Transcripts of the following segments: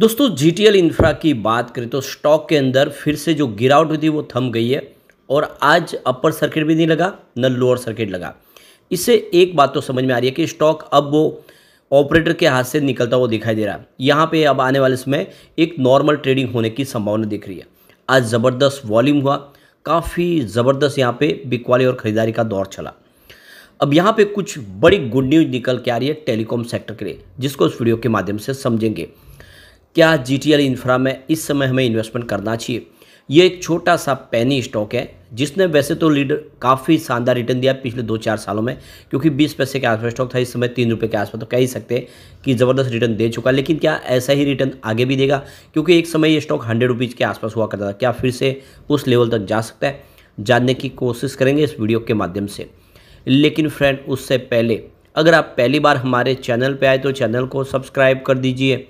दोस्तों G T L infra की बात करें तो स्टॉक के अंदर फिर से जो गिरावट हुई थी वो थम गई है और आज अपर सर्किट भी नहीं लगा न लोअर सर्किट लगा इससे एक बात तो समझ में आ रही है कि स्टॉक अब वो ऑपरेटर के हाथ से निकलता हुआ दिखाई दे रहा है यहाँ पे अब आने वाले समय एक नॉर्मल ट्रेडिंग होने की संभावना दिख रही है आज ज़बरदस्त वॉल्यूम हुआ काफ़ी ज़बरदस्त यहाँ पे बिकवाली और ख़रीदारी का दौर चला अब यहाँ पे कुछ बड़ी गुड न्यूज निकल के आ रही है टेलीकॉम सेक्टर के लिए जिसको इस वीडियो के माध्यम से समझेंगे क्या जी टी एल इन्फ्रा में इस समय हमें इन्वेस्टमेंट करना चाहिए ये एक छोटा सा पैनी स्टॉक है जिसने वैसे तो लीडर काफ़ी शानदार रिटर्न दिया पिछले दो चार सालों में क्योंकि 20 पैसे के आसपास स्टॉक था इस समय तीन रुपये के आसपास तो कह ही सकते हैं कि ज़बरदस्त रिटर्न दे चुका लेकिन क्या ऐसा ही रिटर्न आगे भी देगा क्योंकि एक समय ये स्टॉक हंड्रेड रुपीज़ के आसपास हुआ करता था क्या फिर से उस लेवल तक जा सकता है जानने की कोशिश करेंगे इस वीडियो के माध्यम से लेकिन फ्रेंड उससे पहले अगर आप पहली बार हमारे चैनल पर आए तो चैनल को सब्सक्राइब कर दीजिए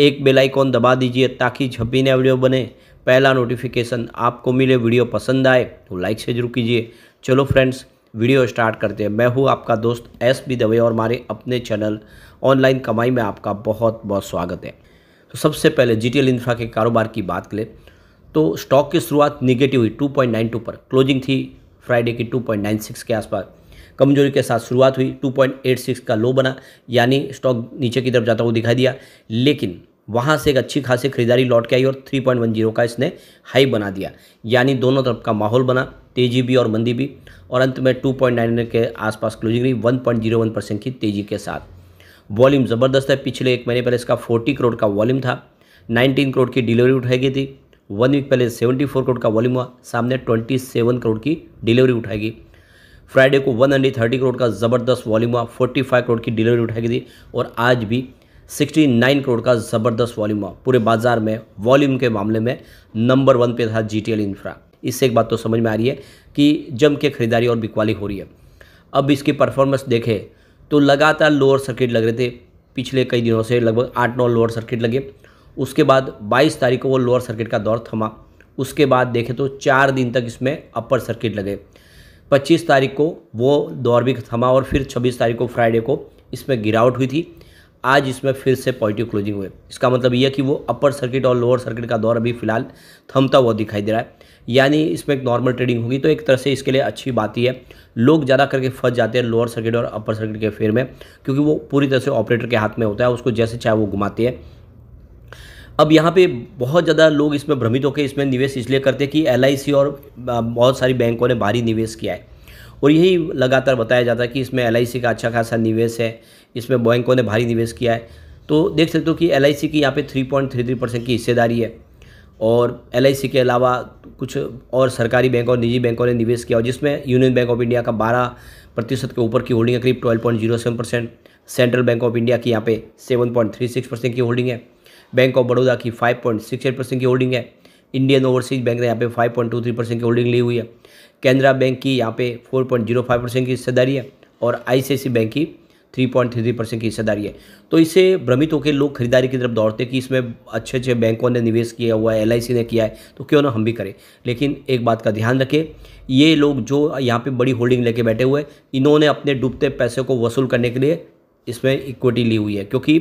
एक बेल आइकॉन दबा दीजिए ताकि जब भी नया वीडियो बने पहला नोटिफिकेशन आपको मिले वीडियो पसंद आए तो लाइक से जरूर कीजिए चलो फ्रेंड्स वीडियो स्टार्ट करते हैं मैं हूँ आपका दोस्त एस बी दवे और हमारे अपने चैनल ऑनलाइन कमाई में आपका बहुत बहुत स्वागत है तो सबसे पहले जी टी इंफ्रा के कारोबार की बात करें तो स्टॉक की शुरुआत निगेटिव हुई टू पर क्लोजिंग थी फ्राइडे की टू के आसपास कमजोरी के साथ शुरुआत हुई 2.86 का लो बना यानी स्टॉक नीचे की तरफ जाता हुआ दिखाई दिया लेकिन वहाँ से एक अच्छी खासी खरीदारी लौट के आई और 3.10 का इसने हाई बना दिया यानी दोनों तरफ का माहौल बना तेजी भी और मंदी भी और अंत में 2.99 के आसपास क्लोजिंग रही 1.01 परसेंट की तेजी के साथ वॉल्यूम ज़बरदस्त है पिछले एक महीने पहले इसका 40 करोड़ का वॉल्यूम था 19 करोड़ की डिलीवरी उठाई गई थी वन वीक पहले 74 करोड़ का वॉल्यूम हुआ सामने 27 करोड़ की डिलीवरी उठाएगी फ्राइडे को वन हंड्रेड थर्टी करोड़ का ज़बरदस्त वॉल्यूम हुआ फोर्टी फाइव करोड़ की डिलीवरी उठाई थी और आज भी सिक्सटी नाइन करोड़ का ज़बरदस्त वॉल्यूम हुआ पूरे बाजार में वॉल्यूम के मामले में नंबर वन पे था जी इंफ्रा इससे एक बात तो समझ में आ रही है कि जम के खरीदारी और बिकवाली हो रही है अब इसकी परफॉर्मेंस देखें तो लगातार लोअर सर्किट लग रहे थे पिछले कई दिनों से लगभग आठ नौ लोअर सर्किट लगे उसके बाद 22 तारीख को वो लोअर सर्किट का दौर थमा उसके बाद देखें तो चार दिन तक इसमें अपर सर्किट लगे 25 तारीख को वो दौर भी थमा और फिर 26 तारीख को फ्राइडे को इसमें गिरावट हुई थी आज इसमें फिर से पॉजिटिव क्लोजिंग हुए इसका मतलब यह कि वो अपर सर्किट और लोअर सर्किट का दौर अभी फिलहाल थमता हुआ दिखाई दे रहा है यानी इसमें एक नॉर्मल ट्रेडिंग होगी तो एक तरह से इसके लिए अच्छी बात ही है लोग ज़्यादा करके फंस जाते हैं लोअर सर्किट और अपर सर्किट के फेर में क्योंकि वो पूरी तरह से ऑपरेटर के हाथ में होता है उसको जैसे चाहे वो घुमाती है अब यहाँ पे बहुत ज़्यादा लोग इसमें भ्रमित होकर इसमें निवेश इसलिए करते हैं कि एल और बहुत सारी बैंकों ने भारी निवेश किया है और यही लगातार बताया जाता है कि इसमें एल का अच्छा खासा निवेश है इसमें बैंकों ने भारी निवेश किया है तो देख सकते हो कि एल की यहाँ पे 3.33 परसेंट की हिस्सेदारी है और एल के अलावा कुछ और सरकारी बैंक और निजी बैंकों ने निवेश किया और जिसमें यूनियन बैंक ऑफ इंडिया का 12 प्रतिशत के ऊपर की होल्डिंग है करीब seven percent Central Bank of India की यहाँ पे सिक्स परसेंट की होल्डिंग है बैंक ऑफ बड़ौदा की five point six eight percent की होल्डिंग है इंडियन ओवरसीज बैंक ने यहाँ पे five point two three percent की होल्डिंग ली हुई है कैनरा बैंक की यहाँ पे four point zero five percent की हिस्सेदारी है और आईसीआईसी बैंक की three point three three percent की हिस्सेदारी है तो इससे भ्रमित होकर लोग खरीदारी की तरफ दौड़ते कि इसमें अच्छे अच्छे बैंकों ने निवेश किया हुआ है एल ने किया है तो क्यों ना हम भी करें लेकिन एक बात का ध्यान रखें ये लोग जो यहाँ पर बड़ी होल्डिंग लेके बैठे हुए इन्होंने अपने डूबते पैसे को वसूल करने के लिए इसमें इक्विटी ली हुई है क्योंकि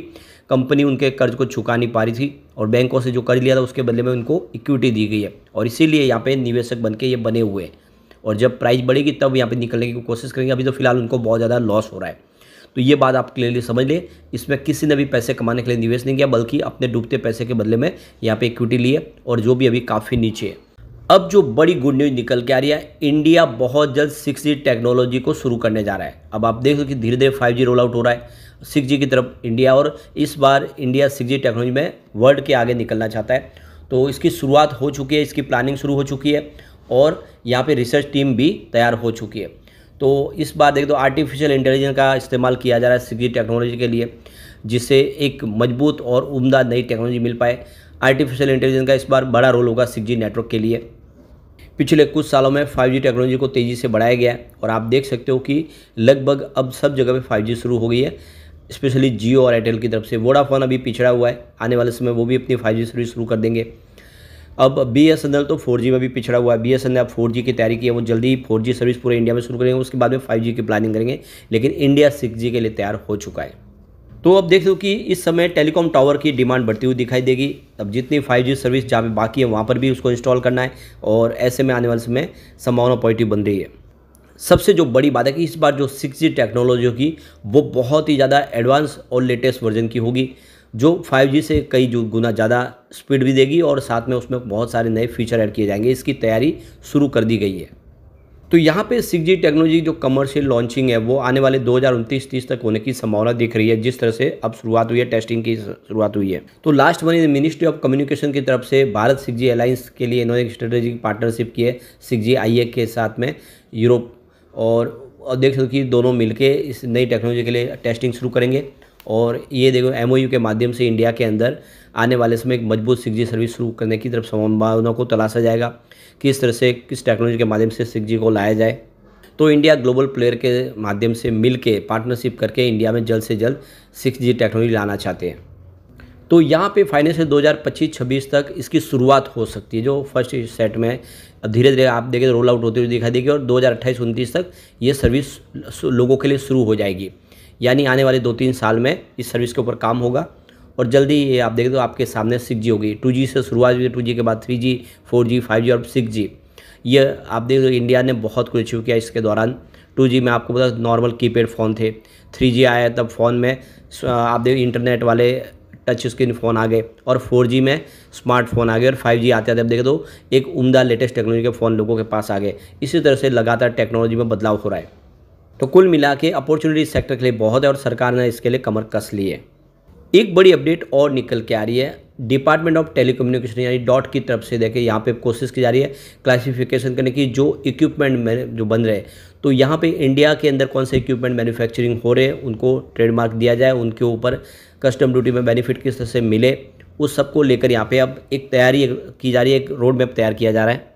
कंपनी उनके कर्ज को चुका नहीं पा रही थी और बैंकों से जो कर्ज लिया था उसके बदले में उनको इक्विटी दी गई है और इसीलिए यहाँ पे निवेशक बन के ये बने हुए हैं और जब प्राइस बढ़ेगी तब यहाँ पे निकलने की कोशिश करेंगे अभी तो फिलहाल उनको बहुत ज़्यादा लॉस हो रहा है तो ये बात आप क्लियरली समझ लें इसमें किसी ने भी पैसे कमाने के लिए निवेश नहीं किया बल्कि अपने डूबते पैसे के बदले में यहाँ पर इक्विटी ली है और जो भी अभी काफ़ी नीचे है अब जो बड़ी गुड न्यूज निकल के आ रही है इंडिया बहुत जल्द सिक्स टेक्नोलॉजी को शुरू करने जा रहा है अब आप देख लो कि धीरे धीरे फाइव जी रोल आउट हो रहा है सिक्स जी की तरफ इंडिया और इस बार इंडिया सिक्स जी टेक्नोलॉजी में वर्ल्ड के आगे निकलना चाहता है तो इसकी शुरुआत हो चुकी है इसकी प्लानिंग शुरू हो चुकी है और यहाँ पे रिसर्च टीम भी तैयार हो चुकी है तो इस बार देख दो आर्टिफिशियल इंटेलिजेंस का इस्तेमाल किया जा रहा है सिक्स टेक्नोलॉजी के लिए जिससे एक मजबूत और उमदा नई टेक्नोलॉजी मिल पाए आर्टिफिशियल इंटेलिजेंस का इस बार बड़ा रोल होगा सिक्स नेटवर्क के लिए पिछले कुछ सालों में 5G टेक्नोलॉजी को तेज़ी से बढ़ाया गया है और आप देख सकते हो कि लगभग अब सब जगह पे 5G शुरू हो गई है स्पेशली जियो और एयरटेल की तरफ से वोडाफोन अभी पिछड़ा हुआ है आने वाले समय वो भी अपनी फाइव सर्विस शुरू कर देंगे अब बी एस एन एल तो फोर जी में भी पिछड़ा हुआ है बी एस एन एल अब फोर जी की तैयारी की है वो जल्दी ही फोर जी सर्विस पूरे इंडिया में शुरू करेंगे उसके बाद में फाइव जी की प्लानिंग करेंगे लेकिन इंडिया सिक्स जी के लिए तैयार हो चुका है तो अब देख लो कि इस समय टेलीकॉम टावर की डिमांड बढ़ती हुई दिखाई देगी अब जितनी 5G सर्विस जहाँ पे बाकी है वहाँ पर भी उसको इंस्टॉल करना है और ऐसे में आने वाले समय संभावना पॉजिटिव बन रही है सबसे जो बड़ी बात है कि इस बार जो सिक्स जी टेक्नोलॉजी होगी वो बहुत ही ज़्यादा एडवांस और लेटेस्ट वर्जन की होगी जो 5G से कई गुना ज़्यादा स्पीड भी देगी और साथ में उसमें बहुत सारे नए फीचर ऐड किए जाएंगे इसकी तैयारी शुरू कर दी गई है तो यहाँ पे सिक्स जी टेक्नोलॉजी जो कमर्शियल लॉन्चिंग है वो आने वाले दो हज़ार उनतीस तीस तक होने की संभावना दिख रही है जिस तरह से अब शुरुआत हुई है टेस्टिंग की शुरुआत हुई है तो लास्ट महीने मिनिस्ट्री ऑफ कम्युनिकेशन की तरफ से भारत सिक्स जी के लिए इन्होंने स्ट्रेटेजिक पार्टनरशिप की है सिक्स जी आई ए के साथ में यूरोप और देख सकते कि दोनों मिलके इस नई टेक्नोलॉजी के लिए टेस्टिंग शुरू करेंगे और ये देखो एम के माध्यम से इंडिया के अंदर आने वाले समय एक मजबूत सिक्स सर्विस शुरू करने की तरफ संभावनाओं को तलाशा जाएगा किस तरह से किस टेक्नोलॉजी के माध्यम से सिक्स को लाया जाए तो इंडिया ग्लोबल प्लेयर के माध्यम से मिलके पार्टनरशिप करके इंडिया में जल्द से जल्द सिक्स टेक्नोलॉजी लाना चाहते हैं तो यहाँ पे फाइनेंशियल 2025-26 तक इसकी शुरुआत हो सकती है जो फर्स्ट सेट में धीरे धीरे आप देखें रोल तो आउट होते हुए दिखाई देगी और 2028-29 तक ये सर्विस लोगों के लिए शुरू हो जाएगी यानी आने वाले दो तीन साल में इस सर्विस के ऊपर काम होगा और जल्दी ये आप देखें तो आपके सामने सिक्स जी होगी टू जी से शुरुआत हुई टू जी के बाद three G four G five G और सिक्स जी ये आप देख तो इंडिया ने बहुत कुछ अचीव किया इसके दौरान टू जी में आपको पता नॉर्मल कीपैड फ़ोन थे थ्री जी आया तब फ़ोन में आप देख इंटरनेट वाले टच स्क्रीन फ़ोन आ गए और फोर में स्मार्टफोन आ गए और 5G आते आते अब देखे तो एक उम्दा लेटेस्ट टेक्नोलॉजी के फ़ोन लोगों के पास आ गए इसी तरह से लगातार टेक्नोलॉजी में बदलाव हो रहा है तो कुल मिला के अपॉर्चुनिटी सेक्टर के लिए बहुत है और सरकार ने इसके लिए कमर कस ली है एक बड़ी अपडेट और निकल के आ रही है डिपार्टमेंट ऑफ टेलीकम्युनिकेशन यानी डॉट की तरफ से देखें यहाँ पे कोशिश की जा रही है क्लासिफिकेशन करने की जो इक्विपमेंट में जो बन रहे तो यहाँ पे इंडिया के अंदर कौन से इक्विपमेंट मैन्युफैक्चरिंग हो रहे हैं उनको ट्रेडमार्क दिया जाए उनके ऊपर कस्टम ड्यूटी में बेनिफिट किस तरह से मिले उस सबको लेकर यहाँ पर अब एक तैयारी की जा रही है एक रोड मैप तैयार किया जा रहा है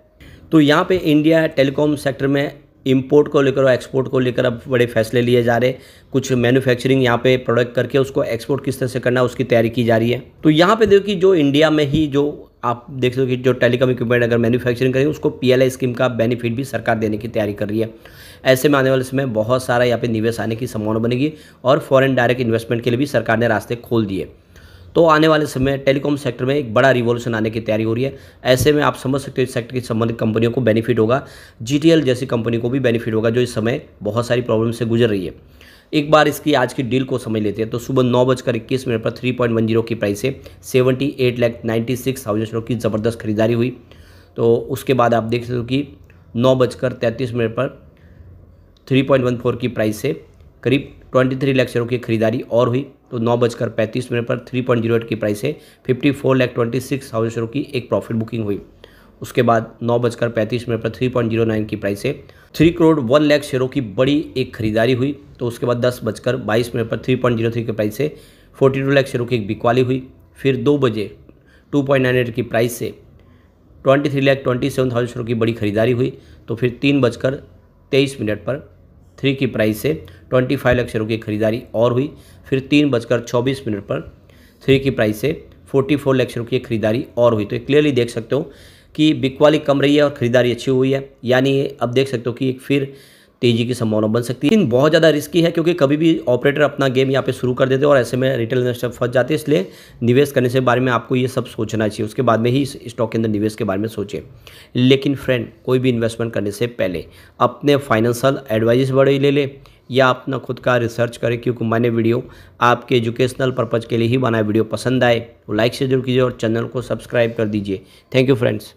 तो यहाँ पर इंडिया टेलीकॉम सेक्टर में इंपोर्ट को लेकर और एक्सपोर्ट को लेकर अब बड़े फैसले लिए जा रहे कुछ मैन्युफैक्चरिंग यहाँ पे प्रोडक्ट करके उसको एक्सपोर्ट किस तरह से करना है उसकी तैयारी की जा रही है तो यहाँ पे देखो कि जो इंडिया में ही जो आप देख हो कि जो टेलीकॉम इक्विपमेंट अगर मैन्युफैक्चरिंग करेंगे उसको पी स्कीम का बेनिफिट भी सरकार देने की तैयारी कर रही है ऐसे में आने वाले समय बहुत सारा यहाँ पे निवेश आने की संभावना बनेगी और फॉरन डायरेक्ट इन्वेस्टमेंट के लिए भी सरकार ने रास्ते खोल दिए तो आने वाले समय टेलीकॉम सेक्टर में एक बड़ा रिवोल्यूशन आने की तैयारी हो रही है ऐसे में आप समझ सकते हो इस सेक्टर की संबंधित कंपनियों को बेनिफिट होगा जी जैसी कंपनी को भी बेनिफिट होगा जो इस समय बहुत सारी प्रॉब्लम से गुजर रही है एक बार इसकी आज की डील को समझ लेते हैं तो सुबह नौ बजकर इक्कीस मिनट पर थ्री पॉइंट वन जीरो की प्राइस से seventy eight lakh ninety six thousand की ज़बरदस्त खरीदारी हुई तो उसके बाद आप देख सकते हो कि नौ बजकर तैंतीस मिनट पर थ्री पॉइंट वन फोर की प्राइस से करीब ट्वेंटी थ्री लैख शेयरों की खरीदारी और हुई तो नौ बजकर पैंतीस मिनट पर थ्री पॉइंट जीरो एट की प्राइस है fifty four lakh twenty six thousand crore की एक प्रॉफिट बुकिंग हुई उसके बाद नौ बजकर पैंतीस मिनट पर थ्री पॉइंट जीरो नाइन की प्राइस है थ्री करोड़ वन लैख शेयरों की बड़ी एक खरीदारी हुई तो उसके बाद दस बजकर बाईस मिनट पर थ्री पॉइंट जीरो थ्री की प्राइस से फोर्टी टू लैख शेयरों की एक बिकवाली हुई फिर दो बजे टू पॉइंट नाइन एट की प्राइस से twenty three lakh twenty seven thousand शेयरों की बड़ी खरीदारी हुई तो फिर तीन बजकर तेईस मिनट पर थ्री की प्राइस से ट्वेंटी फाइव लाख शेयरों की खरीदारी और हुई फिर तीन बजकर चौबीस मिनट पर थ्री की प्राइस से फोर्टी फोर लाख शेयरों की खरीदारी और हुई तो क्लियरली देख सकते हो कि बिकवाली कम रही है और ख़रीदारी अच्छी हुई है यानी अब देख सकते हो कि फिर तेजी की संभावना बन सकती है लेकिन बहुत ज़्यादा रिस्की है क्योंकि कभी भी ऑपरेटर अपना गेम यहाँ पे शुरू कर देते हैं और ऐसे में रिटेल इन्वेस्टर फंस जाते हैं इसलिए निवेश करने से बारे में आपको ये सब सोचना चाहिए उसके बाद में ही इस स्टॉक के अंदर निवेश के बारे में सोचें लेकिन फ्रेंड कोई भी इन्वेस्टमेंट करने से पहले अपने फाइनेंशियल एडवाइजेस बड़े ले लें या अपना खुद का रिसर्च करें क्योंकि मैंने वीडियो आपके एजुकेशनल पर्पज़ के लिए ही बनाया वीडियो पसंद आए तो लाइक से जरूर कीजिए और चैनल को सब्सक्राइब कर दीजिए थैंक यू फ्रेंड्स